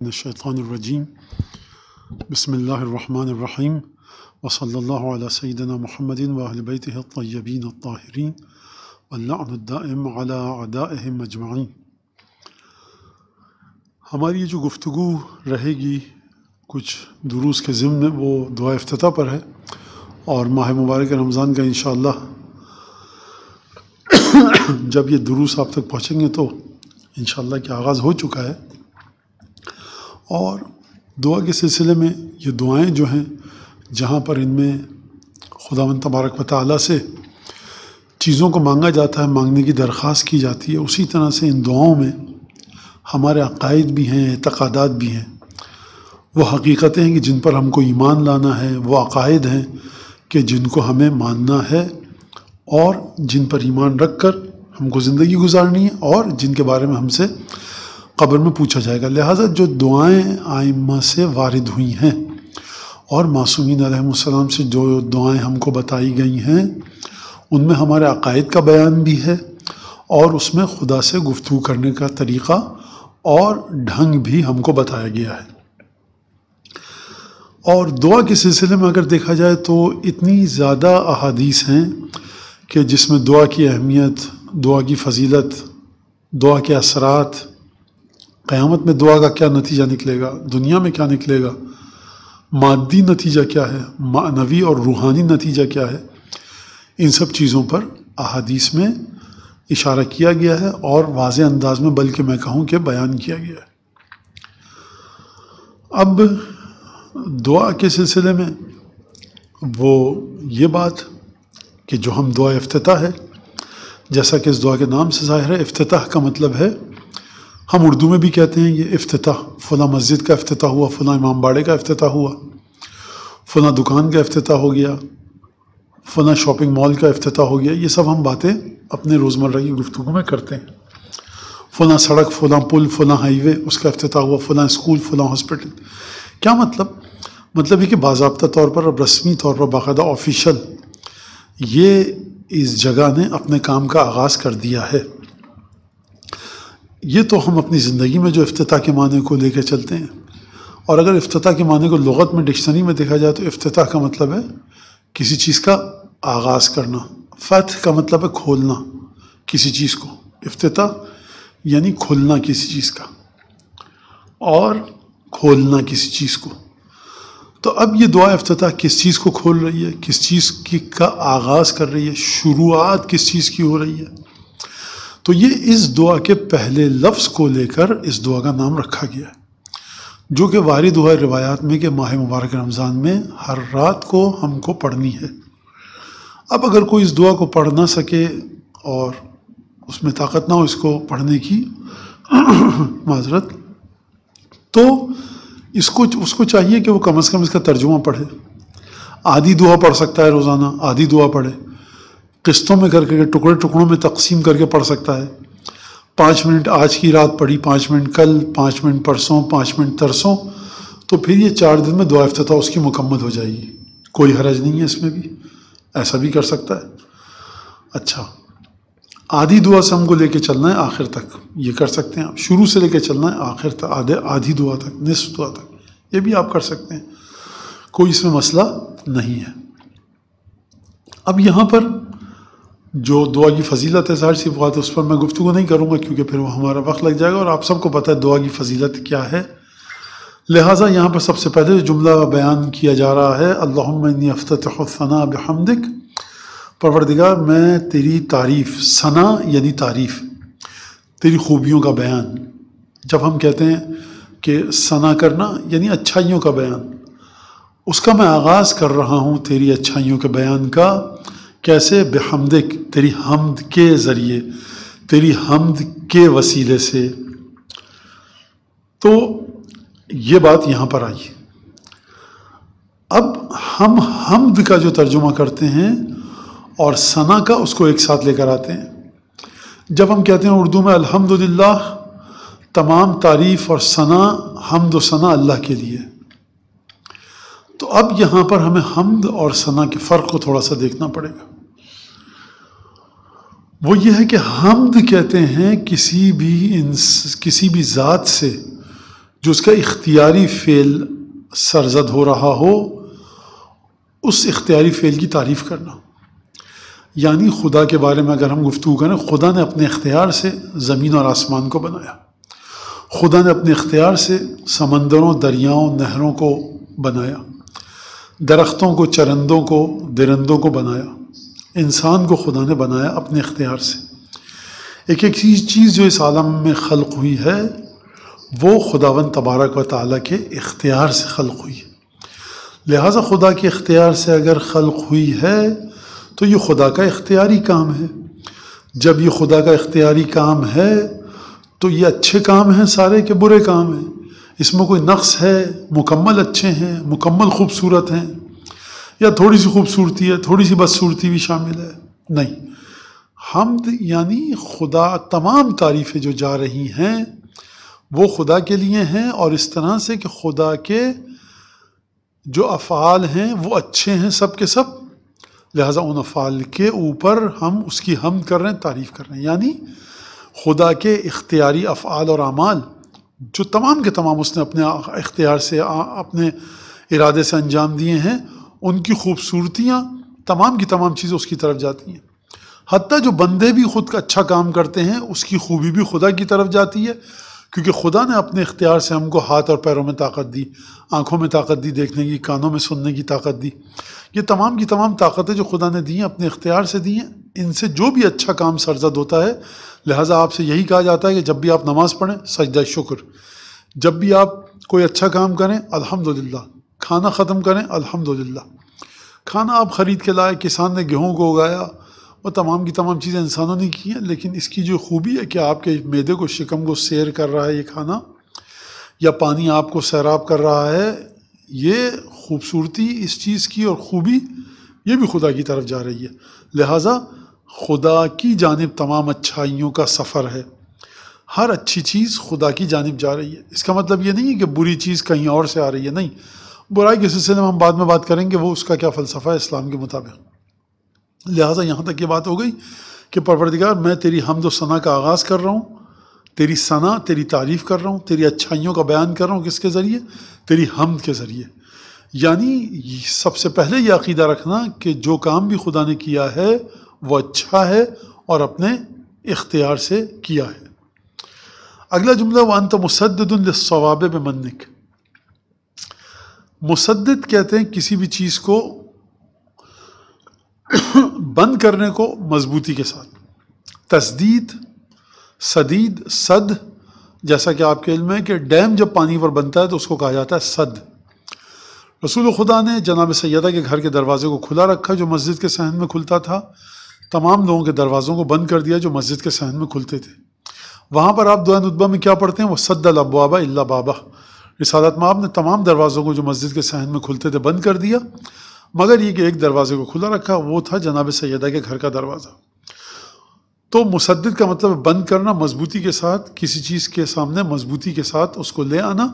Mineşşeytanirracim. Bismillahirrahmanirrahim. Ve sallallahu ala seyyidina Muhammedin ve ahli beytihi tayyibin tahirin. Ve la'nud daim ala adaihim ecma'in. हमारी जो गुफ्तु रहेगी कुछ दुरूस के ज़िम्न वो दुआ अफ्ताह पर है और माह मुबारक रमज़ान का इन जब ये दुरूस आप तक पहुँचेंगे तो इन के आगाज़ हो चुका है और दुआ के सिलसिले में ये दुआएं जो हैं जहाँ पर इनमें ख़ुदा तबारक वाली से चीज़ों को मांगा जाता है मांगने की दरख्वास्त की जाती है उसी तरह से इन दुआओं में हमारे अकायद भी हैं अतकदात भी हैं वो हकीकतें हैं कि जिन पर हमको ईमान लाना है वो अकायद हैं कि जिनको हमें मानना है और जिन पर ईमान रख कर हमको ज़िंदगी गुजारनी है और जिनके बारे में हमसे कब्र में पूछा जाएगा लिहाजा जो दुआएं आइम्मा से वारिद हुई हैं और मासूमिन आलम से जो दुआएं हमको बताई गई हैं उनमें हमारे अकायद का बयान भी है और उसमें खुदा से गुफ्तु करने का तरीक़ा और ढंग भी हमको बताया गया है और दुआ के सिलसिले में अगर देखा जाए तो इतनी ज़्यादा अहादीस हैं कि जिसमें दुआ की अहमियत दुआ की फजीलत दुआ के असरात क़यामत में दुआ का क्या नतीजा निकलेगा दुनिया में क्या निकलेगा मादी नतीजा क्या है मानवी और रूहानी नतीजा क्या है इन सब चीज़ों पर अहादीस में इशारा किया गया है और वाज अंदाज में बल्कि मैं कहूँ कि बयान किया गया है अब दुआ के सिलसिले में वो ये बात कि जो हम दुआ अफ्ताह है जैसा कि इस दुआ के नाम से ज़ाहिर है अफ्ताह का मतलब है हम उर्दू में भी कहते हैं ये अफ्ताह फ़लाँ मस्जिद का अफ्ताह हुआ फ़लाँ इमाम बाड़े का अफ्ताह हुआ फ़लाँ दुकान का अफ्ताह हो गया फ़लाँ शॉपिंग मॉल का अफ्ताह हो गया ये सब हम बातें अपने रोज़मर्रा की गुफ्तु में करते हैं फ़लाँ सड़क फ़लाँ पुल फ़लाँ हाईवे उसका अफ्ताह हुआ फ़लाँ स्कूल फ़लाँ हॉस्पिटल क्या मतलब मतलब ये कि बाबा तौर पर अब रस्मी तौर पर बाकायदा ऑफिशल ये इस जगह ने अपने काम का आगाज़ कर दिया है ये तो हम अपनी ज़िंदगी में जो अफ्ताह के माने को लेकर चलते हैं और अगर अफ्ताह के माने को लगत में डिक्शनरी में देखा जाए तो अफ्ताह का मतलब है किसी चीज़ का आगाज़ करना फतह का मतलब है खोलना किसी चीज़ को अफ्ताह यानी खोलना किसी चीज़ का और खोलना किसी चीज़ को तो अब ये दुआ अफ्ताह किस चीज़ को खोल रही है किस चीज़ की का आगाज़ कर रही है शुरुआत किस चीज़ की हो रही है तो ये इस दुआ के पहले लफ्ज़ को लेकर इस दुआ का नाम रखा गया है जो कि वारी दुआ रिवायात में कि माह मुबारक रमज़ान में हर रात को हमको पढ़नी है अब अगर कोई इस दुआ को पढ़ ना सके और उसमें ताकत ना हो इसको पढ़ने की माजरत तो इसको उसको चाहिए कि वो कम अज़ कम इसका तर्जुमा पढ़े आधी दुआ पढ़ सकता है रोज़ाना आधी दुआ पढ़े किस्तों में करके के टुकड़े टुकड़ों में तकसीम करके पढ़ सकता है पाँच मिनट आज की रात पढ़ी पाँच मिनट कल पाँच मिनट परसों पाँच मिनट तरसों तो फिर ये चार दिन में दुआ अफ्तः तो उसकी मुकम्मल हो जाएगी कोई हरज नहीं है इसमें भी ऐसा भी कर सकता है अच्छा आधी दुआ से हमको लेके चलना है आखिर तक ये कर सकते हैं आप शुरू से लेके चलना है आखिर तक आधे आधी दुआ तक निस दुआ तक ये भी आप कर सकते हैं कोई इसमें मसला नहीं है अब यहाँ पर जो दुआ की फजीलत है सारी सी बात उस पर मैं गुफ्तु नहीं करूँगा क्योंकि फिर वह हमारा वक्त लग जाएगा और आप सबको पता है दुआ की फजीलत क्या है लिहाजा यहाँ पर सबसे पहले जो जुमला बयान किया जा रहा है अल्लाफ़ना अफ्तना बहमदिक परवरदिगार मैं तेरी तारीफ़ सना यानी तारीफ़ तेरी खूबियों का बयान जब हम कहते हैं कि सना करना यानी अच्छाइयों का बयान उसका मैं आगाज़ कर रहा हूँ तेरी अच्छाइयों के बयान का कैसे बेहमद तेरी हमद के ज़रिए तेरी हमद के वसीले से तो ये बात यहाँ पर आई अब हम हमद का जो तर्जुमा करते हैं और सना का उसको एक साथ लेकर आते हैं जब हम कहते हैं उर्दू में अल्हम्दुलिल्लाह तमाम तारीफ़ और सना हमद सना अल्लाह के लिए तो अब यहाँ पर हमें हमद और सना के फ़र्क को थोड़ा सा देखना पड़ेगा वो ये है कि हमद कहते हैं किसी भी इंस किसी भी ज़ात से जो उसका इख्तियारी फ़ेल सरजद हो रहा हो उस इख्तियारी फ़ेल की तारीफ़ करना यानी खुदा के बारे में अगर हम गुफ्तु करें खुदा ने अपने इख्तियार से ज़मीन और आसमान को बनाया खुदा ने अपने इख्तियार से समंदरों दरियाओं नहरों को बनाया दरख्तों को चरंदों को दरंदों को बनाया इंसान को खुदा ने बनाया अपने इख्तियार से एक एक चीज़ जो इस आलम में खल्क हुई है वो खुदावन तबारक व ताली के इख्तियार से खल हुई है लिहाजा खुदा के इख्तियार से अगर खल्क हुई है तो ये खुदा का इख्तियारी काम है जब ये खुदा का इख्तियारी काम है तो ये अच्छे काम हैं सारे के बुरे काम हैं इसमें कोई नक्स है मुकम्मल अच्छे हैं मुकम्मल खूबसूरत हैं या थोड़ी सी खूबसूरती है थोड़ी सी बदसूरती भी शामिल है नहीं हमद यानी खुदा तमाम तारीफ़ें जो जा रही हैं वो खुदा के लिए हैं और इस तरह से कि खुदा के जो अफ़ाल हैं वो अच्छे हैं सब के सब लिहाजा उन अफ़ाल के ऊपर हम उसकी हम कर रहे हैं तारीफ़ कर रहे हैं यानी खुदा के इख्तियारी अफ़ाल और अमाल जो तमाम के तमाम उसने अपने इख्तियार से अपने इरादे से अंजाम दिए हैं उनकी खूबसूरतियाँ तमाम की तमाम चीज़ें उसकी तरफ जाती हैं हती जो बंदे भी खुद का अच्छा काम करते हैं उसकी खूबी भी खुदा की तरफ जाती है क्योंकि खुदा ने अपने इख्तियार से हमको हाथ और पैरों में ताकत दी आँखों में ताकत दी देखने की कानों में सुनने की ताकत दी ये तमाम की तमाम ताकतें जो खुदा ने दी हैं अपने इख्तियार से दी हैं इनसे जो भी अच्छा काम सरजद होता है लिहाजा आपसे यही कहा जाता है कि जब भी आप नमाज़ पढ़ें सजदा शुक्र जब भी आप कोई अच्छा काम करें अल्हम्दुलिल्लाह खाना ख़त्म करें अल्हम्दुलिल्लाह खाना आप ख़रीद के लाए किसान ने गेहूँ को उगाया और तमाम की तमाम चीज़ें इंसानों ने की हैं लेकिन इसकी जो खूबी है कि आपके मैदे को शिकम को सैर कर रहा है ये खाना या पानी आपको सैराब कर रहा है ये खूबसूरती इस चीज़ की और ख़ूबी ये भी खुदा की तरफ जा रही है लिहाजा खुदा की जानब तमाम अच्छाइयों का सफ़र है हर अच्छी चीज़ खुदा की जानब जा रही है इसका मतलब ये नहीं है कि बुरी चीज़ कहीं और से आ रही है नहीं बुराई के सिलसिले में हम बाद में बात करेंगे वो उसका क्या फ़लसफ़ा है इस्लाम के मुताबिक लिहाजा यहाँ तक ये बात हो गई कि परवरदिगार मैं तेरी हमद सना का आगाज़ कर रहा हूँ तेरी सना तेरी तारीफ़ कर रहा हूँ तेरी अच्छाइयों का बयान कर रहा हूँ किसके ज़रिए तेरी हमद के ज़रिए यानी सबसे पहले यह अकीदा रखना कि जो काम भी खुदा ने किया है वो अच्छा है और अपने इख्तियार से किया है अगला जुमला व तो मुसदवाब मन्निक मुसद कहते हैं किसी भी चीज़ को बंद करने को मजबूती के साथ तस्दीद सदीद सद जैसा कि आपके इल्म है कि डैम जब पानी पर बनता है तो उसको कहा जाता है सद रसूल खुदा ने जनाब सैदा के घर के दरवाज़े को खुला रखा जो मस्जिद के सहन में खुलता था तमाम लोगों के दरवाज़ों को बंद कर दिया जो मस्जिद के सहन में खुलते थे वहाँ पर आप दुआ नुतबा में क्या पढ़ते हैं वह सद्दल अबाबा अल्ला बाबा रिसालत में आपने तमाम दरवाज़ों को जो मस्जिद के सहन में खुलते थे बंद कर दिया मगर ये कि एक दरवाज़े को खुला रखा वो था जनाब सैदा के घर का दरवाज़ा तो मुसद का मतलब बंद करना मजबूती के साथ किसी चीज़ के सामने मजबूती के साथ उसको ले आना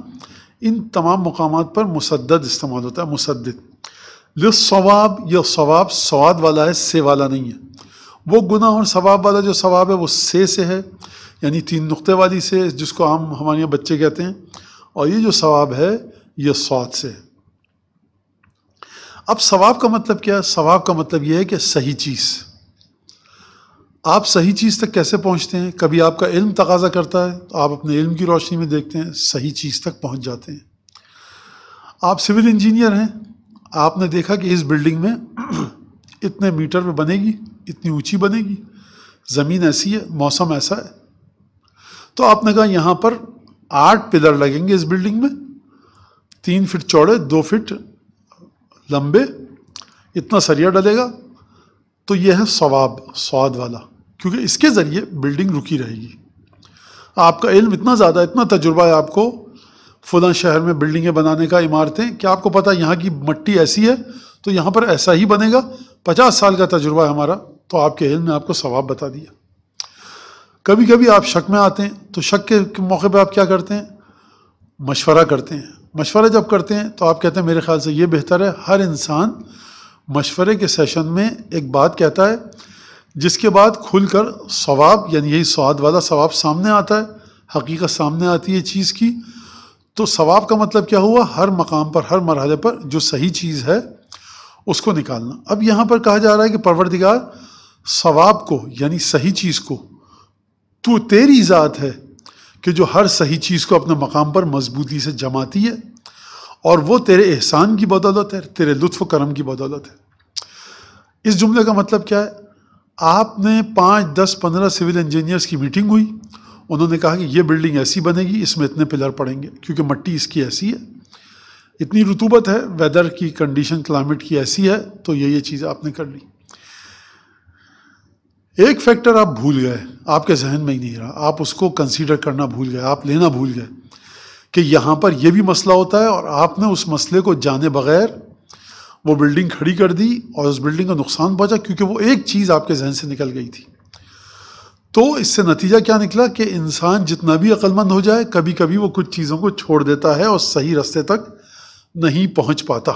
इन तमाम मकाम पर मुसद इस्तेमाल होता है मुसद लवाब या स्वाब स्वाद वाला है से वाला नहीं है वो गुना और सवाब वाला जो सवाब है वो से से है यानी तीन नुक्ते वाली से जिसको हम हमारे यहाँ बच्चे कहते हैं और ये जो सवाब है ये स्वाद से है अब सवाब का मतलब क्या है सवाब का मतलब ये है कि सही चीज़ आप सही चीज़ तक कैसे पहुँचते हैं कभी आपका इल्म तकाजा करता है तो आप अपने इल्म की रोशनी में देखते हैं सही चीज़ तक पहुँच जाते हैं आप सिविल इंजीनियर हैं आपने देखा कि इस बिल्डिंग में इतने मीटर में बनेगी इतनी ऊंची बनेगी ज़मीन ऐसी है मौसम ऐसा है तो आपने कहा यहाँ पर आठ पिलर लगेंगे इस बिल्डिंग में तीन फिट चौड़े दो फिट लंबे इतना सरिया डलेगा तो यह है स्वाब स्वाद वाला क्योंकि इसके ज़रिए बिल्डिंग रुकी रहेगी आपका इल्म इतना ज़्यादा इतना तजुर्बा है आपको फलां शहर में बिल्डिंगें बनाने का इमारतें क्या आपको पता है यहाँ की मट्टी ऐसी है तो यहाँ पर ऐसा ही बनेगा पचास साल का तजुर्बा है हमारा तो आपके इल्म ने आपको सवाब बता दिया कभी कभी आप शक में आते हैं तो शक के मौके पर आप क्या करते हैं मशवरा करते हैं मशवरा जब करते हैं तो आप कहते हैं मेरे ख्याल से ये बेहतर है हर इंसान मशवरे के सेशन में एक बात कहता है जिसके बाद खुलकर सवाब यानी यही स्वाद वाला सवाब सामने आता है हकीकत सामने आती है चीज़ की तो सवाब का मतलब क्या हुआ हर मकाम पर हर मरहले पर जो सही चीज़ है उसको निकालना अब यहाँ पर कहा जा रहा है कि परवरदिगार सवाब को यानी सही चीज़ को तो तेरी ज़ात है कि जो हर सही चीज़ को अपने मकाम पर मजबूती से जमाती है और वो तेरे एहसान की बदौलत है तेरे लुत्फ करम की बदौलत है इस जुमले का मतलब क्या है आपने पाँच दस पंद्रह सिविल इंजीनियर्स की मीटिंग हुई उन्होंने कहा कि ये बिल्डिंग ऐसी बनेगी इसमें इतने पिलर पड़ेंगे क्योंकि मट्टी इसकी ऐसी है इतनी रुतूबत है वेदर की कंडीशन क्लाइमेट की ऐसी है तो ये ये चीज़ आपने कर ली एक फैक्टर आप भूल गए आपके जहन में ही नहीं रहा आप उसको कंसीडर करना भूल गए आप लेना भूल गए कि यहाँ पर यह भी मसला होता है और आपने उस मसले को जाने बगैर वो बिल्डिंग खड़ी कर दी और उस बिल्डिंग का नुकसान पहुँचा क्योंकि वो एक चीज़ आपके जहन से निकल गई थी तो इससे नतीजा क्या निकला कि इंसान जितना भी अक्लमंद हो जाए कभी कभी वो कुछ चीज़ों को छोड़ देता है और सही रास्ते तक नहीं पहुंच पाता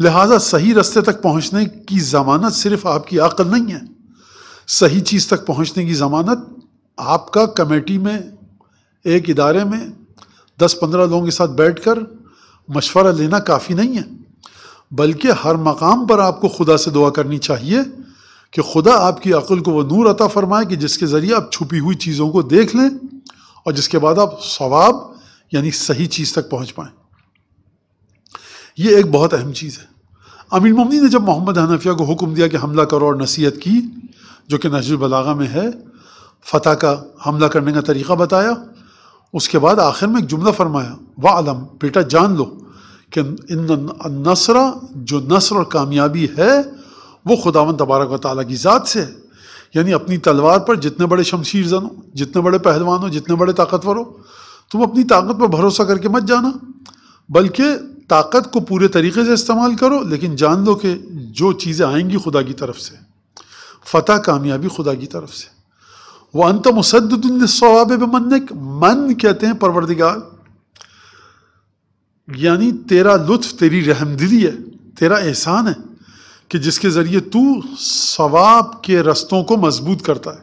लिहाजा सही रास्ते तक पहुंचने की ज़मानत सिर्फ आपकी अकल नहीं है सही चीज़ तक पहुंचने की ज़मानत आपका कमेटी में एक इदारे में दस पंद्रह लोगों के साथ बैठ कर मशवरा लेना काफ़ी नहीं है बल्कि हर मकाम पर आपको खुदा से दुआ करनी चाहिए कि खुदा आपकी अक़ल को वह नूर अता फरमाए कि जिसके ज़रिए आप छुपी हुई चीज़ों को देख लें और जिसके बाद आप स्वाब यानी सही चीज़ तक पहुँच पाएँ ये एक बहुत अहम चीज़ है अमीर ममनी ने जब मोहम्मद हनफिया को हुक्म दिया कि हमला करो और नसीहत की जो कि नजरबलागा में है फतह का हमला करने का तरीक़ा बताया उसके बाद आखिर में एक जुमला फरमाया आलम बेटा जान लो कि इन नसरा जो नसर और कामयाबी है वो खुदावन तबारक व ताली की ज़ात से है यानी अपनी तलवार पर जितने बड़े शमशीर जन हो जितने बड़े पहलवान हो जितने बड़े ताकतवर हो तुम अपनी ताकत पर भरोसा करके मत जाना बल्कि ताकत को पूरे तरीके से इस्तेमाल करो लेकिन जान लो कि जो चीज़ें आएंगी खुदा की तरफ से फतह कामयाबी खुदा की तरफ से वह अंत मुसदवाब सवाब मन कहते हैं परवरदिगार यानी तेरा लुत्फ तेरी रहमदिली है तेरा एहसान है कि जिसके ज़रिए तू सवाब के रस्तों को मजबूत करता है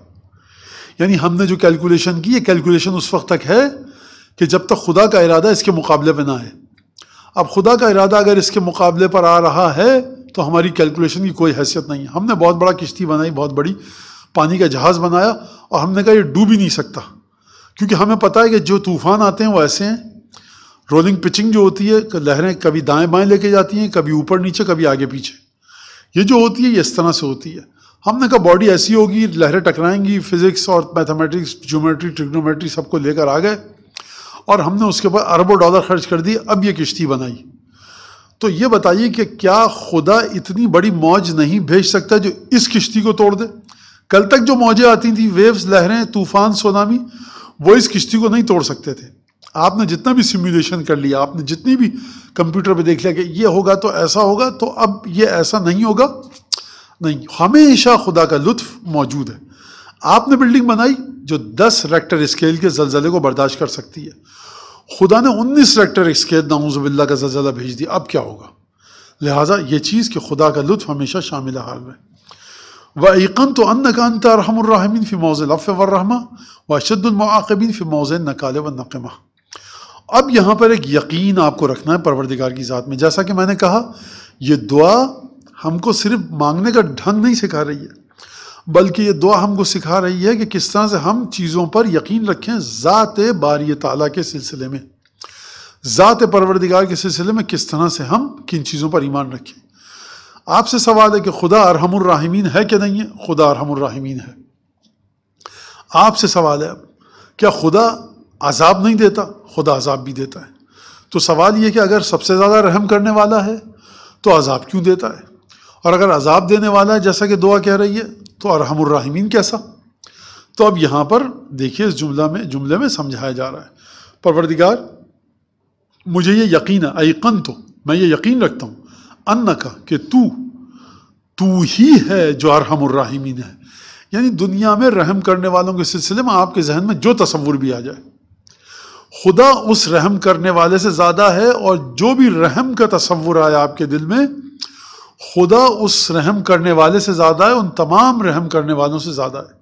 यानी हमने जो कैलकुलेशन की ये कैलकुलेशन उस वक्त तक है कि जब तक खुदा का इरादा इसके मुकाबले में ना है अब खुदा का इरादा अगर इसके मुकाबले पर आ रहा है तो हमारी कैलकुलेशन की कोई हैसियत नहीं है हमने बहुत बड़ा किश्ती बनाई बहुत बड़ी पानी का जहाज़ बनाया और हमने कहा ये डूब ही नहीं सकता क्योंकि हमें पता है कि जो तूफ़ान आते हैं वो ऐसे हैं रोलिंग पिचिंग जो होती है लहरें कभी दाएं बाएं लेके जाती हैं कभी ऊपर नीचे कभी आगे पीछे ये जो होती है ये इस तरह से होती है हमने कहा बॉडी ऐसी होगी लहरें टकराएंगी फिज़िक्स और मैथमेटिक्स ज्योमेट्री ट्रिग्नोमेट्री सबको लेकर आ गए और हमने उसके ऊपर अरबों डॉलर खर्च कर दिए अब ये किश्ती बनाई तो ये बताइए कि क्या खुदा इतनी बड़ी मौज नहीं भेज सकता जो इस किश्ती को तोड़ दे कल तक जो मौजें आती थी वेव्स लहरें तूफान सोनामी वो इस किश्ती को नहीं तोड़ सकते थे आपने जितना भी सिमुलेशन कर लिया आपने जितनी भी कंप्यूटर पे देख लिया कि ये होगा तो ऐसा होगा तो अब ये ऐसा नहीं होगा नहीं हमेशा खुदा का लुत्फ मौजूद है आपने बिल्डिंग बनाई जो 10 रेक्टर स्केल के जलजले को बर्दाश्त कर सकती है खुदा ने 19 रेक्टर स्केल नाउजबिल्ला का जलजला भेज दिया अब क्या होगा लिहाजा ये चीज़ कि खुदा का लुत्फ हमेशा शामिल हाल में वन तो अन नकान तरहमरमिन फ़ी मौज़ लफ़ वर्रहमा व अशदुलमाकबिन फ़ी मौज़ नकाल व नकमा अब यहाँ पर एक यकीन आपको रखना है परवरदिगार की ज़ात में जैसा कि मैंने कहा यह दुआ हमको सिर्फ मांगने का ढंग नहीं सिखा रही है बल्कि ये दुआ हमको सिखा रही है कि किस तरह से हम चीज़ों पर यकीन रखें ज़ात बारी ताला के सिलसिले में ज़ात परवरदिगार के सिलसिले में किस तरह से हम किन चीज़ों पर ईमान रखें आपसे सवाल है कि खुदा अरहमरहमीन है कि नहीं है खुदा अरहमरहमीन है आपसे सवाल है क्या खुदा अजाब नहीं देता खुदा अजाब भी देता है तो सवाल ये कि अगर सबसे ज़्यादा रहम करने वाला है तो अजाब क्यों देता है और अगर अजाब देने वाला है जैसा कि दुआ कह रही है तो अरहमर्राहिमीन कैसा तो अब यहाँ पर देखिए इस जुमला में जुमले में समझाया जा रहा है परवरदिगार मुझे ये यकीन है ऐकन तो मैं ये यकीन रखता हूँ अन्न का कि तू तू ही है जो अरहमर्राहिमीन है यानी दुनिया में रहम करने वालों के सिलसिले में आपके जहन में जो तस्वुर भी आ जाए खुदा उस रहम करने वाले से ज़्यादा है और जो भी रहम का तस्वुर आया आपके दिल में खुदा उस रहम करने वाले से ज़्यादा है उन तमाम रहम करने वालों से ज़्यादा है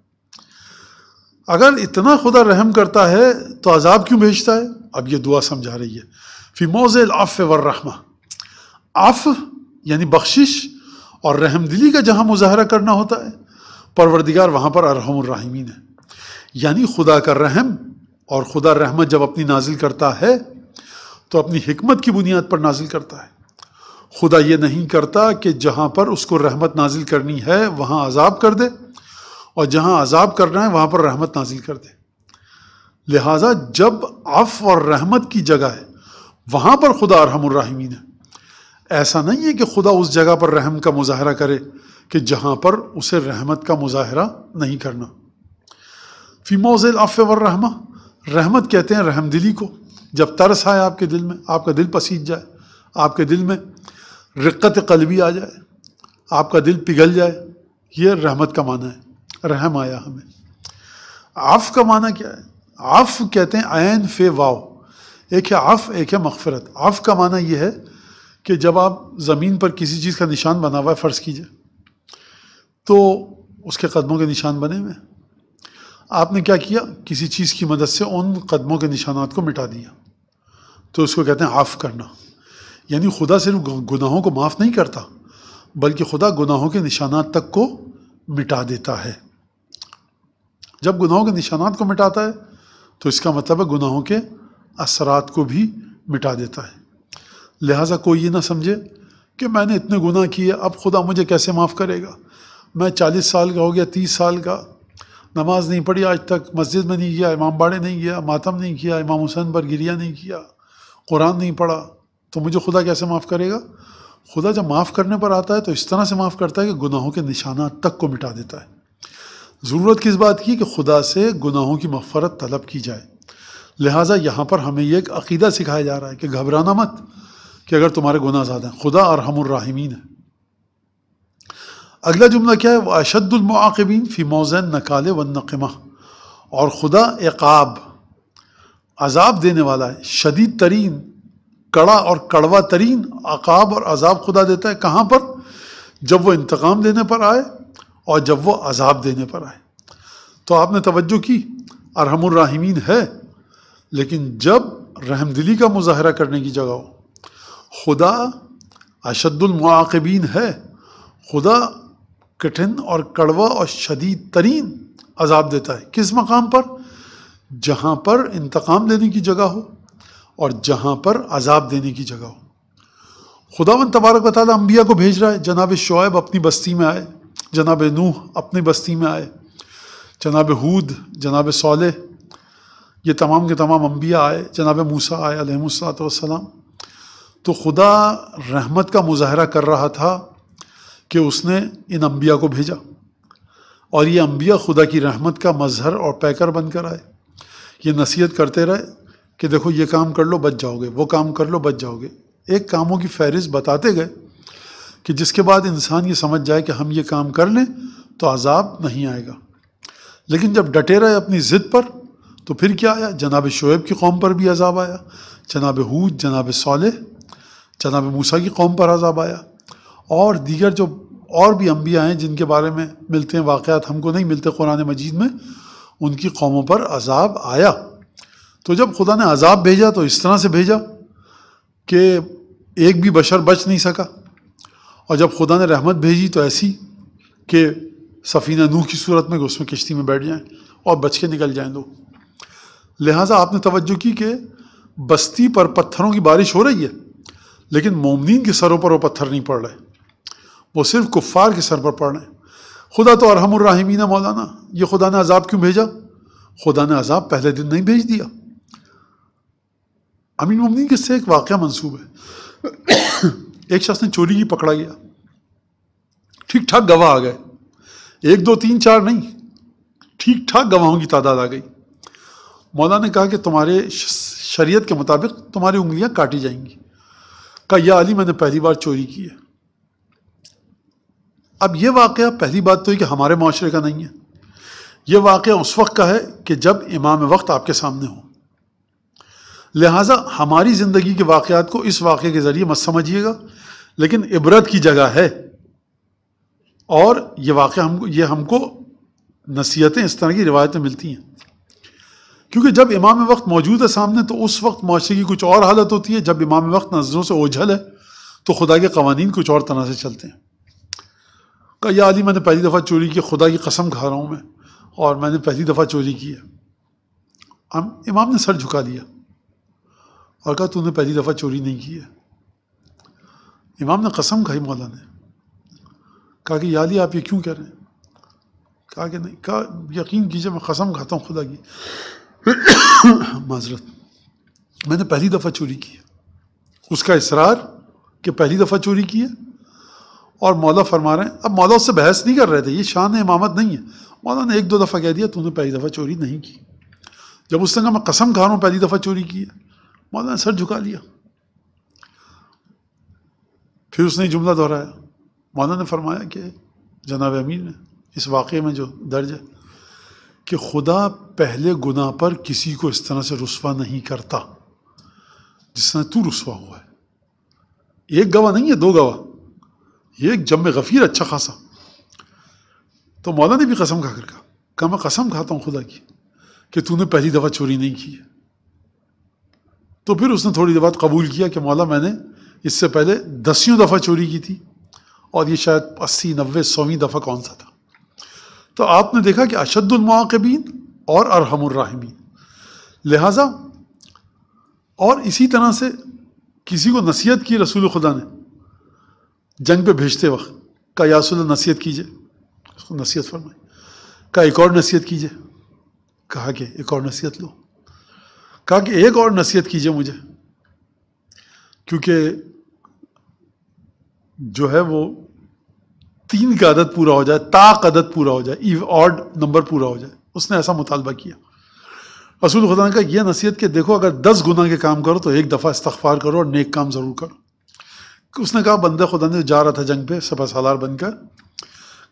अगर इतना खुदा रहम करता है तो अजाब क्यों भेजता है अब ये दुआ समझा रही है फी मोज़ल आफ़ वर्रहमा आफ़ यानी बख्शिश और रहमदिली का जहाँ मुजाहरा करना होता है परवरदिगार वहाँ पर अरहमरहमीन है यानी खुदा का रहम और खुदा रहमत जब अपनी नाजिल करता है तो अपनी हमत की बुनियाद पर नाजिल करता है खुदा ये नहीं करता कि जहाँ पर उसको रहमत नाजिल करनी है वहाँ अजाब कर दे और जहाँ अजाब करना है वहाँ पर रहमत नाजिल कर दे लिहाजा जब अफ़ और रहमत की जगह है वहाँ पर खुदा रहमीन है ऐसा नहीं है कि खुदा उस जगह पर रहम का मुजाहरा करे कि जहाँ पर उसे रहमत का मुजाहरा नहीं करना फ़ीमोज़ अफ़ रहमा रहमत कहते हैं रहमदिली को जब तरस आए आपके दिल में आपका दिल पसीज जाए आपके दिल में रिक्कत कलबी आ जाए आपका दिल पिघल जाए यह रहमत का माना है रहम आया हमें आफ़ का माना क्या है आफ़ कहते हैं आयन फे वाव एक है आफ़ एक है मगफरत आफ़ का माना यह है कि जब आप ज़मीन पर किसी चीज़ का निशान बना हुआ है फ़र्ज़ कीजिए तो उसके कदमों के निशान बने हुए आपने क्या किया किसी चीज़ की मदद से उन कदमों के निशानात को मिटा दिया तो उसको कहते हैं आफ़ करना यानी खुदा सिर्फ गुनाहों को माफ़ नहीं करता बल्कि खुदा गुनाहों के निशानात तक को मिटा देता है जब गुनाहों के निशानात को मिटाता है तो इसका मतलब है गुनाहों के असरात को भी मिटा देता है लिहाजा कोई ये ना समझे कि मैंने इतने गुनाह किए अब खुदा मुझे कैसे माफ़ करेगा मैं चालीस साल का हो गया तीस साल का नमाज नहीं पढ़ी आज तक मस्जिद में नहीं गया इमाम बाड़े नहीं गया मातम नहीं किया इमाम हुसैन पर गिरिया नहीं किया कुरान नहीं पढ़ा तो मुझे खुदा कैसे माफ़ करेगा खुदा जब माफ़ करने पर आता है तो इस तरह से माफ़ करता है कि गुनाहों के निशाना तक को मिटा देता है ज़रूरत किस बात की कि खुदा से गुनाहों की मफ़रत तलब की जाए लिहाजा यहाँ पर हमें यह एक अकीदा सिखाया जा रहा है कि घबराना मत कि अगर तुम्हारे गुनाह ज़्यादा हैं खुदा और हमराहिमीन है अगला जुमला क्या है वह अशदुलमआबिन फ़ी मौजन नकाल व नकमा और खुदा एकाब अजाब देने वाला है शदीद तरीन कड़ा और कड़वा तरीन अकाब और अजाब खुदा देता है कहाँ पर जब वो इंतकाम देने पर आए और जब वो अजाब देने पर आए तो आपने तवज्जो की अरहमराहिमीन है लेकिन जब रहमदिली का मुजाहरा करने की जगह हो खुदा अशदुलमआबीन है खुदा कठिन और कड़वा और शदीद तरीन अजाब देता है किस मकाम पर जहाँ पर इंतकाम देने की जगह हो और जहाँ पर अजाब देने की जगह हो खुदावन तबारक बताया अम्बिया को भेज रहा है जनाब शोएब अपनी बस्ती में आए जनाब नूह अपनी बस्ती में आए जनाब हूद जनाब सोलह ये तमाम के तमाम अम्बिया आए जनाब मूसा आए अलहमसलाम तो खुदा रहमत का मुजाहरा कर रहा था कि उसने इन अम्बिया को भेजा और ये अम्बिया खुदा की रहमत का मजहर और पैकर बनकर आए ये नसीहत करते रहे कि देखो ये काम कर लो बच जाओगे वो काम कर लो बच जाओगे एक कामों की फहरिस्त बताते गए कि जिसके बाद इंसान ये समझ जाए कि हम ये काम कर लें तो अजाब नहीं आएगा लेकिन जब डटे रहे अपनी ज़िद पर तो फिर क्या आया जनाब शुएब की कौम पर भी अजाब आया जनाब हूद जनाब सोलह जनाब मूसा की कौम पर अजाब आया और दीगर जो और भी अम्बिया हैं जिनके बारे में मिलते हैं वाक़ात हमको नहीं मिलते कुरान मजीद में उनकी कौमों पर अजाब आया तो जब खुदा ने अजाब भेजा तो इस तरह से भेजा कि एक भी बशर बच नहीं सका और जब खुदा ने रहमत भेजी तो ऐसी कि सफ़ीना नूह की सूरत में उसमें किश्ती में बैठ जाएं और बच के निकल जाएं लोग लिहाजा आपने तवज्जो की कि बस्ती पर पत्थरों की बारिश हो रही है लेकिन मोमिन के सरों पर वो पत्थर नहीं पड़ रहे वो सिर्फ कुफ़ार के सर पर पड़ रहे हैं खुदा तो अरहमरहमीना मौलाना ये खुदा ने अजाब क्यों भेजा खुदा ने अजाब पहले दिन नहीं भेज दिया अमीन मुमनिन से एक वाक़ मनसूब है एक शख्स ने चोरी की पकड़ा गया ठीक ठाक गवाह आ गए एक दो तीन चार नहीं ठीक ठाक गवाहों की तादाद आ गई मौला ने कहा कि तुम्हारे शरीयत के मुताबिक तुम्हारी उंगलियां काटी जाएंगी कहा या अली मैंने पहली बार चोरी की है अब यह वाक़ पहली बात तो है कि हमारे माशरे का नहीं है यह वाक़ उस वक्त का है कि जब इमाम वक्त आपके सामने हो लिहाजा हमारी ज़िंदगी के वाक़ात को इस वाक़े के ज़रिए मत समझिएगा लेकिन इबरत की जगह है और ये वाक़ हम ये हमको नसीहतें इस तरह की रिवायतें मिलती हैं क्योंकि जब इमाम वक्त मौजूद है सामने तो उस वक्त माशरे की कुछ और हालत होती है जब इमाम वक्त नज़रों से ओझल है तो खुदा के कवानीन कुछ और तरह से चलते हैं कई आदि मैंने पहली दफ़ा चोरी की खुदा की कसम खा रहा हूँ मैं और मैंने पहली दफ़ा चोरी की है हम इमाम ने सर झुका लिया और कहा तूने पहली दफ़ा चोरी नहीं की है इमाम ने कसम खाई मौला ने कहा कि याली आप ये क्यों कह रहे हैं कहा कि नहीं कहा यकीन कीजिए मैं कसम खाता हूँ खुदा की माजरत मैंने पहली दफ़ा चोरी की है उसका इसरार कि पहली दफ़ा चोरी की है और मौला फरमा रहे हैं अब मौला उससे बहस नहीं कर रहे थे ये शान इमामत नहीं है मौला ने एक दो दफ़ा कह दिया तूने पहली दफ़ा चोरी नहीं की जब उसने कहा मैं कसम खा रहा हूँ पहली दफ़ा चोरी की है मौलाना सर झुका लिया फिर उसने जुमला दोहराया मौलाना ने फरमाया कि जनाब अमीर ने इस वाक़े में जो दर्ज है कि खुदा पहले गुनाह पर किसी को इस तरह से रसवा नहीं करता जिस तरह तू रसवा हुआ है एक गवाह नहीं है दो गवाह ये एक जम गफ़ीर अच्छा खासा तो मौलाना ने भी कसम खाकर कहा कहा मैं कसम खाता हूँ खुदा की कि तूने पहली दफ़ा चोरी नहीं की है तो फिर उसने थोड़ी देर बाद कबूल किया कि मौला मैंने इससे पहले दसियों दफ़ा चोरी की थी और ये शायद अस्सी नबे सौवीं दफ़ा कौन सा था तो आपने देखा कि अशदुलमाकबीन और अरहमरहमीन लिहाजा और इसी तरह से किसी को नसीहत की रसूल खुदा ने जंग पे भेजते वक्त का यासुल नसीहत कीजिए उसको नसीहत फरमाई का एक और नसीहत कीजिए कहा कि एक और नसीहत लो कहा कि एक और नसीहत कीजिए मुझे क्योंकि जो है वो तीन का अदद पूरा हो जाए ताक अदद पूरा हो जाए इव ऑड नंबर पूरा हो जाए उसने ऐसा मुतालबा किया रसूल खुदा ने कहा यह नसीहत कि देखो अगर दस गुना के काम करो तो एक दफ़ा इस्तफ़ार करो और नेक काम ज़रूर करो उसने कहा बंदा खुदा ने जा रहा था जंग पे सपा सालार बनकर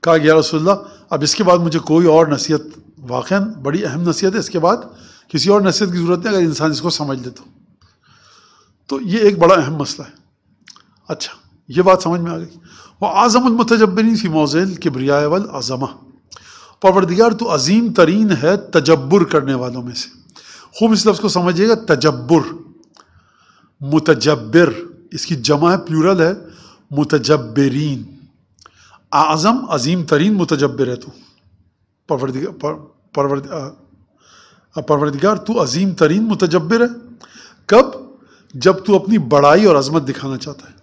कहा गया रसोल्ला अब इसके बाद मुझे कोई और नसीहत वाक़ बड़ी अहम नसीहत है इसके बाद किसी और नसीहत की ज़रूरत है अगर इंसान इसको समझ ले तो तो ये एक बड़ा अहम मसला है अच्छा ये बात समझ में आ गई वह आज़मतजबरी फ़ी मौज़िल वल आज़मा परवरदिगार तो अजीम तरीन है तजब्बर करने वालों में से खूब इस लफ्ज़ को समझिएगा तजब्बर मुतजब्बर इसकी जमा है प्यूरल है मुतजब्बरीन आज़म अजीम तरीन मुतजब्बर है तो परवरदिगार परवर अब परवरदिगार तू अजीम तरीन मुतजबर है कब जब तू अपनी बड़ाई और अजमत दिखाना चाहता है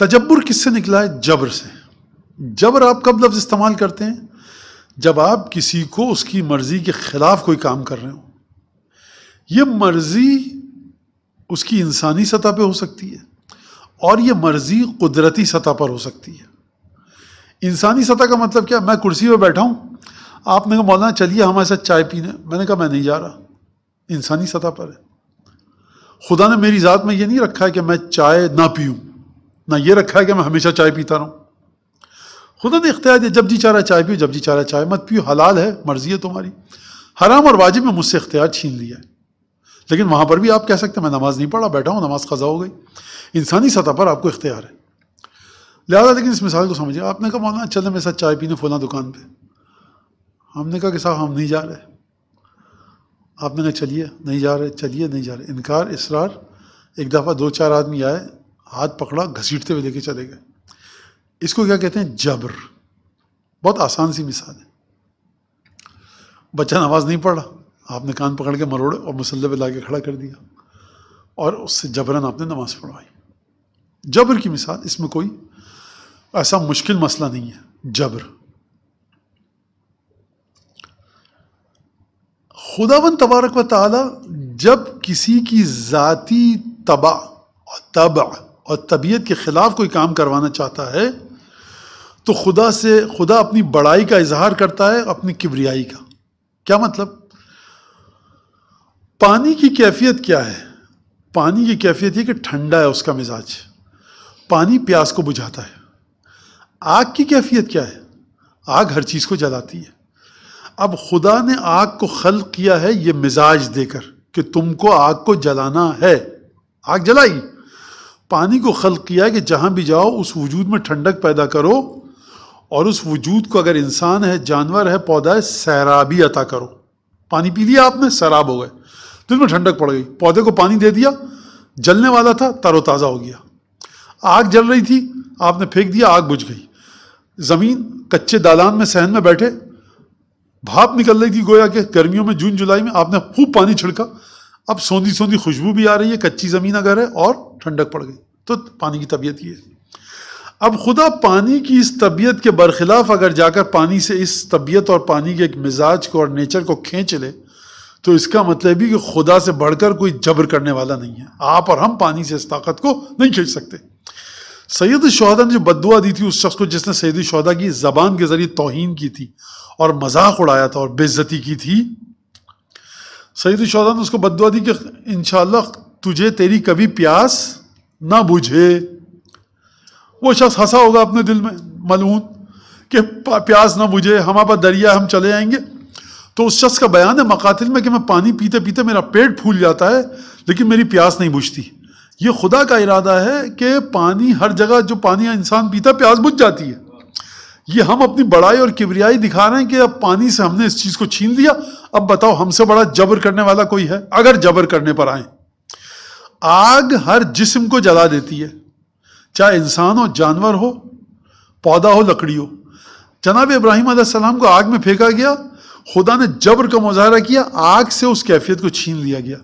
तजब्बर किससे निकला है जबर से जबर आप कब लफ्ज़ इस्तेमाल करते हैं जब आप किसी को उसकी मर्ज़ी के ख़िलाफ़ कोई काम कर रहे हो यह मर्ज़ी उसकी इंसानी सतह पर हो सकती है और यह मर्ज़ी कुदरती सतह पर हो सकती है इंसानी सतह का मतलब क्या मैं कुर्सी पर बैठा हूं आपने कहा मौलाना चलिए हमारे साथ चाय पीने मैंने कहा मैं नहीं जा रहा इंसानी सतह पर है खुदा ने मेरी ज़ात में ये नहीं रखा है कि मैं चाय ना पीऊँ ना ये रखा है कि मैं हमेशा चाय पीता रहूँ खुदा ने इख्तियार दिया जब जी चारा चाय पियो जब जी चारा चाय मत पियो हलाल है मर्जी है तुम्हारी हराम और वाजिब में मुझसे इख्तियार छीन लिया है लेकिन वहाँ पर भी आप कह सकते हैं मैं नमाज़ नहीं पढ़ा बैठा हूँ नमाज खजा हो गई इंसानी सतह पर आपको इख्तियार है लिहाजा लेकिन इस मिसाल को समझिए आपने कहा मौलाना चले मेरे साथ चाय पीने फोला दुकान पर हमने कहा कि साहब हम नहीं जा रहे आपने कहा चलिए नहीं जा रहे चलिए नहीं जा रहे इनकार इसरार एक दफ़ा दो चार आदमी आए हाथ पकड़ा घसीटते हुए लेके चले गए इसको क्या कहते हैं जबर बहुत आसान सी मिसाल है बच्चा नमाज नहीं पढ़ा आपने कान पकड़ के मरोड़े और मसल्ले पे ला के खड़ा कर दिया और उससे जबरन आपने नमाज पढ़वाई जबर की मिसाल इसमें कोई ऐसा मुश्किल मसला नहीं है जबर खुदावन तबारक व ताला जब किसी की ज़ाती तबा और तब और तबीयत के ख़िलाफ़ कोई काम करवाना चाहता है तो खुदा से खुदा अपनी बड़ाई का इजहार करता है अपनी किबरियाई का क्या मतलब पानी की कैफियत क्या है पानी की कैफियत ये कि ठंडा है उसका मिजाज पानी प्यास को बुझाता है आग की कैफियत क्या है आग हर चीज़ को जलाती है अब खुदा ने आग को खल किया है ये मिजाज देकर कि तुमको आग को जलाना है आग जलाई पानी को खल किया है कि जहाँ भी जाओ उस वजूद में ठंडक पैदा करो और उस वजूद को अगर इंसान है जानवर है पौधा है सैराबी अता करो पानी पी लिया आपने सैराब हो गए दिल में ठंडक पड़ गई पौधे को पानी दे दिया जलने वाला था तरोताज़ा हो गया आग जल रही थी आपने फेंक दिया आग बुझ गई ज़मीन कच्चे दालान में सहन में बैठे भाप निकल रही थी गोया के गर्मियों में जून जुलाई में आपने खूब पानी छिड़का अब सोंधी सोंधी खुशबू भी आ रही है कच्ची ज़मीन अगर है और ठंडक पड़ गई तो पानी की तबीयत ये है अब खुदा पानी की इस तबीयत के बरखिलाफ अगर जाकर पानी से इस तबीयत और पानी के एक मिजाज को और नेचर को खींच ले तो इसका मतलब ही कि खुदा से बढ़कर कोई जबर करने वाला नहीं है आप और हम पानी से इस ताकत को नहीं खींच सकते सैयद शहदा ने जो बदुआ दी थी उस शख्स को जिसने सैद शहदा की ज़बान के ज़रिए तोहन की थी और मजाक उड़ाया था और बेज़ती की थी सईद शौदा ने तो उसको बदवा दी कि इन तुझे तेरी कभी प्यास ना बुझे वो शख्स हंसा होगा अपने दिल में मलून कि प्यास ना बुझे हमारे पास दरिया हम चले जाएंगे तो उस शख्स का बयान है मकातिल में कि मैं पानी पीते पीते मेरा पेट फूल जाता है लेकिन मेरी प्यास नहीं बुझती ये खुदा का इरादा है कि पानी हर जगह जो पानी इंसान पीता प्यास बुझ जाती है ये हम अपनी बड़ाई और किबरियाई दिखा रहे हैं कि अब पानी से हमने इस चीज को छीन लिया अब बताओ हमसे बड़ा जबर करने वाला कोई है अगर जबर करने पर आए आग हर जिस्म को जला देती है चाहे इंसान हो जानवर हो पौधा हो लकड़ी हो जनाब इब्राहिम सलाम को आग में फेंका गया खुदा ने जबर का मुजाहरा किया आग से उस कैफियत को छीन लिया गया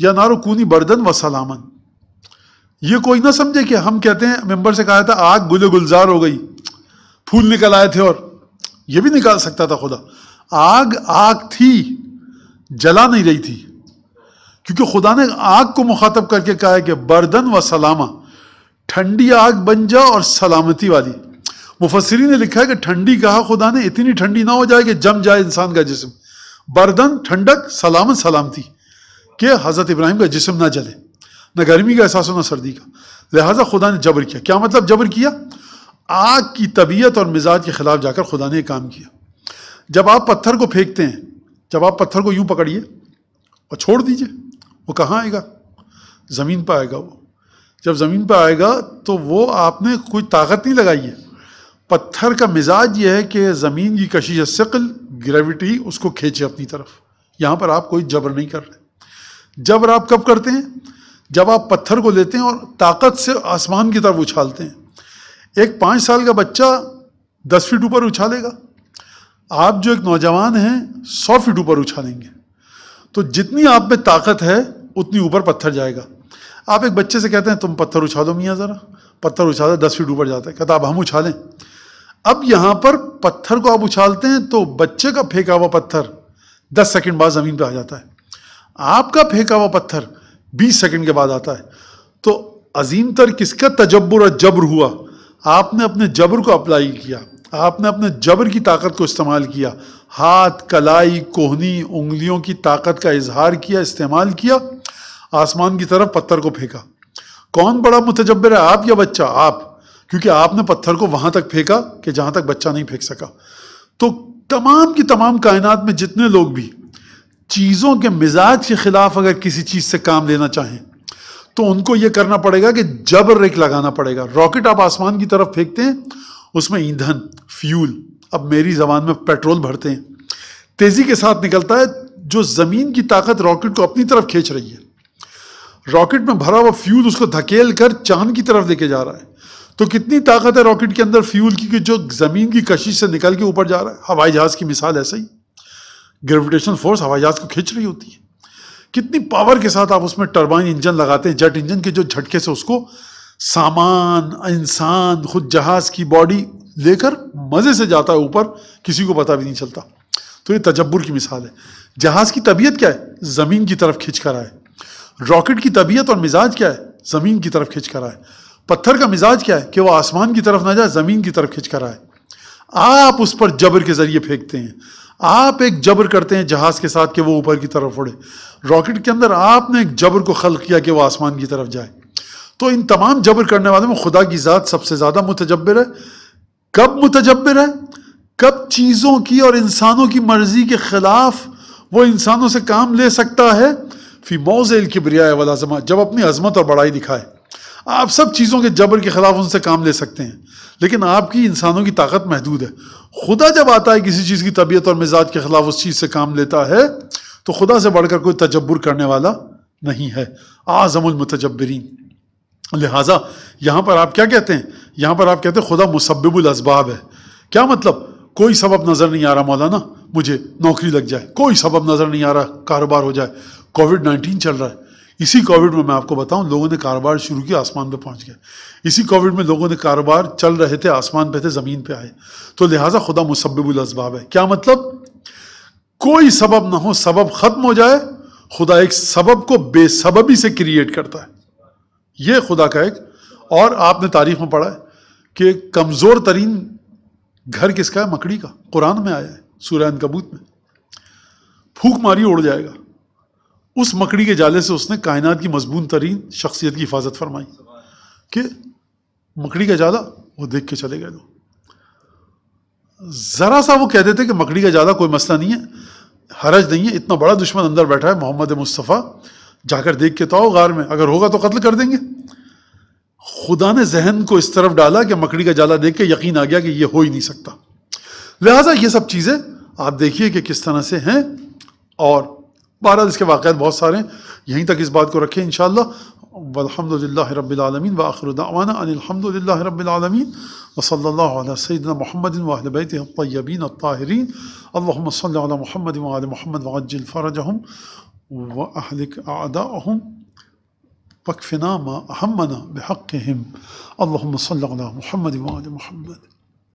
या नारो कूनी बर्दन व सलामन ये कोई ना समझे कि हम कहते हैं मेंबर से कहा था आग गुल गुलजार हो गई फूल निकल आए थे और ये भी निकाल सकता था खुदा आग आग थी जला नहीं रही थी क्योंकि खुदा ने आग को मुखातब करके कहा है कि बर्दन व सलामा ठंडी आग बन जा और सलामती वाली मुफसरी ने लिखा है कि ठंडी कहा खुदा ने इतनी ठंडी ना हो जाए कि जम जाए इंसान का जिसम बर्दन ठंडक सलामत सलामती के हज़रत इब्राहिम का जिसम ना जले न गर्मी का एहसास हो ना सर्दी का लिहाजा खुदा ने जबर किया क्या मतलब जबर किया आग की तबीयत और मिजाज के ख़िलाफ़ जाकर खुदा ने काम किया जब आप पत्थर को फेंकते हैं जब आप पत्थर को यूं पकड़िए और छोड़ दीजिए वो कहाँ आएगा ज़मीन पर आएगा वो जब ज़मीन पर आएगा तो वो आपने कोई ताकत नहीं लगाई है पत्थर का मिजाज ये है कि ज़मीन की कशिश शक्ल ग्रेविटी उसको खींचे अपनी तरफ यहाँ पर आप कोई जबर नहीं कर रहे जबर आप कब करते हैं जब आप पत्थर को लेते हैं और ताकत से आसमान की तरफ उछालते हैं एक पाँच साल का बच्चा दस फीट ऊपर उछालेगा आप जो एक नौजवान हैं सौ फीट ऊपर उछालेंगे तो जितनी आप में ताकत है उतनी ऊपर पत्थर जाएगा आप एक बच्चे से कहते हैं तुम पत्थर उछालो मियाँ ज़रा पत्थर उछाले दस फीट ऊपर जाता है कहता अब हम उछालें अब यहाँ पर पत्थर को आप उछालते हैं तो बच्चे का फेंका हुआ पत्थर दस सेकेंड बाद ज़मीन पर आ जाता है आपका फेंका हुआ पत्थर बीस सेकेंड के बाद आता है तो अजीम तर किसका तजब्बर और जब्र हुआ आपने अपने जबर को अप्लाई किया आपने अपने जबर की ताकत को इस्तेमाल किया हाथ कलाई कोहनी उंगलियों की ताकत का इजहार किया इस्तेमाल किया आसमान की तरफ पत्थर को फेंका कौन बड़ा मुतजबर है आप या बच्चा आप क्योंकि आपने पत्थर को वहाँ तक फेंका कि जहाँ तक बच्चा नहीं फेंक सका तो तमाम की तमाम कायनात में जितने लोग भी चीज़ों के मिजाज के ख़िलाफ़ अगर किसी चीज़ से काम लेना चाहें तो उनको ये करना पड़ेगा कि जब रेक लगाना पड़ेगा रॉकेट आप आसमान की तरफ फेंकते हैं उसमें ईंधन फ्यूल अब मेरी जबान में पेट्रोल भरते हैं तेजी के साथ निकलता है जो ज़मीन की ताकत रॉकेट को अपनी तरफ खींच रही है रॉकेट में भरा हुआ फ्यूल उसको धकेल कर चांद की तरफ लेके जा रहा है तो कितनी ताकत है रॉकेट के अंदर फ्यूल की कि जो ज़मीन की कशिश से निकल के ऊपर जा रहा है हवाई जहाज़ की मिसाल ऐसा ही ग्रेविटेशन फोर्स हवाई जहाज़ को खींच रही होती है कितनी पावर के साथ आप उसमें टर्बाइन इंजन लगाते हैं जेट इंजन के जो झटके से उसको सामान इंसान खुद जहाज की बॉडी लेकर मज़े से जाता है ऊपर किसी को पता भी नहीं चलता तो ये तजबुर की मिसाल है जहाज की तबीयत क्या है ज़मीन की तरफ खींच कर आए रॉकेट की तबीयत और मिजाज क्या है ज़मीन की तरफ खींच कर आए पत्थर का मिजाज क्या है कि वह आसमान की तरफ ना जाए ज़मीन की तरफ खींच कर आए आप उस पर जबर के ज़रिए फेंकते हैं आप एक जबर करते हैं जहाज़ के साथ कि वो ऊपर की तरफ उड़े रॉकेट के अंदर आपने एक जबर को खल किया कि वो आसमान की तरफ जाए तो इन तमाम जबर करने वालों में खुदा की ज़ात सबसे ज़्यादा मुतजबर है कब मुतजबर है कब चीज़ों की और इंसानों की मर्ज़ी के ख़िलाफ़ वो इंसानों से काम ले सकता है फी मौज़ ब्रिया वाला जमा जब अपनी अजमत और बड़ाई दिखाए आप सब चीज़ों के जबर के ख़िलाफ़ उनसे काम ले सकते हैं लेकिन आपकी इंसानों की ताकत महदूद है खुदा जब आता है किसी चीज़ की तबीयत और मिजाज के ख़िलाफ़ उस चीज़ से काम लेता है तो खुदा से बढ़कर कोई तजब्बुर करने वाला नहीं है आज़मुलमतजबरीन लिहाजा यहाँ पर आप क्या कहते हैं यहाँ पर आप कहते हैं खुदा मुसब्बिबुल है क्या मतलब कोई सबब नज़र नहीं आ रहा मौलाना मुझे नौकरी लग जाए कोई सबब नज़र नहीं आ रहा कारोबार हो जाए कोविड नाइन्टीन चल रहा है इसी कोविड में मैं आपको बताऊं लोगों ने कारोबार शुरू किया आसमान पे पहुंच गया इसी कोविड में लोगों ने कारोबार चल रहे थे आसमान पे थे ज़मीन पे आए तो लिहाजा खुदा मुसब्बिबुल असबाब है क्या मतलब कोई सबब ना हो सबब ख़त्म हो जाए खुदा एक सबब को बेसबबी से क्रिएट करता है ये खुदा का एक और आपने तारीफ में पढ़ा है कि कमज़ोर तरीन घर किसका है मकड़ी का कुरान में आया है सूर्य कबूत में फूक मारी उड़ जाएगा उस मकड़ी के जाले से उसने कायनात की मजबून तरीन शख्सियत की हिफाजत फरमाई कि मकड़ी का ज्यादा वो देख के चले गए लोग ज़रा सा वो कह देते कि मकड़ी का ज्यादा कोई मसला नहीं है हरज नहीं है इतना बड़ा दुश्मन अंदर बैठा है मोहम्मद मुस्तफ़ा जाकर देख के तो आओ गार में अगर होगा तो कत्ल कर देंगे खुदा ने जहन को इस तरफ डाला कि मकड़ी का जाला देख के यकीन आ गया कि यह हो ही नहीं सकता लिहाजा ये सब चीज़ें आप देखिए कि किस तरह से हैं और बहरहाल इसके वाक़ात बहुत सारे हैं यहीं तक इस बात को रखें इन शहमदिल्ला रबालमीन व आखरदावान अनिलहमदिल्ला रबालमीन वसल्ला सदना महमद वाहबैत तयबीन ताहरीन अल्लाम सल महमद वाल महमद वाजिल फ़रजहम व अहलिक आदाहम वक्फ़ना मा अहमना बहक़म अल्लाम सल महमद वाल महमद